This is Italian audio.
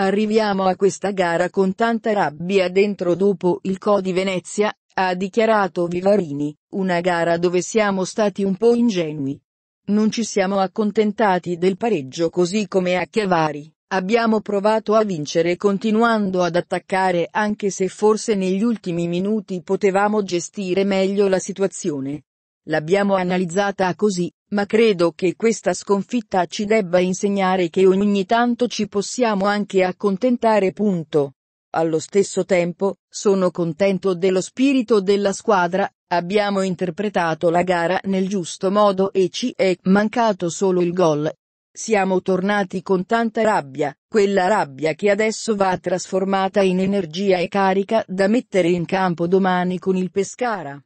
Arriviamo a questa gara con tanta rabbia dentro dopo il Co di Venezia, ha dichiarato Vivarini, una gara dove siamo stati un po' ingenui. Non ci siamo accontentati del pareggio così come a Chiavari. Abbiamo provato a vincere continuando ad attaccare anche se forse negli ultimi minuti potevamo gestire meglio la situazione. L'abbiamo analizzata così, ma credo che questa sconfitta ci debba insegnare che ogni tanto ci possiamo anche accontentare. Punto. Allo stesso tempo, sono contento dello spirito della squadra, abbiamo interpretato la gara nel giusto modo e ci è mancato solo il gol. Siamo tornati con tanta rabbia, quella rabbia che adesso va trasformata in energia e carica da mettere in campo domani con il Pescara.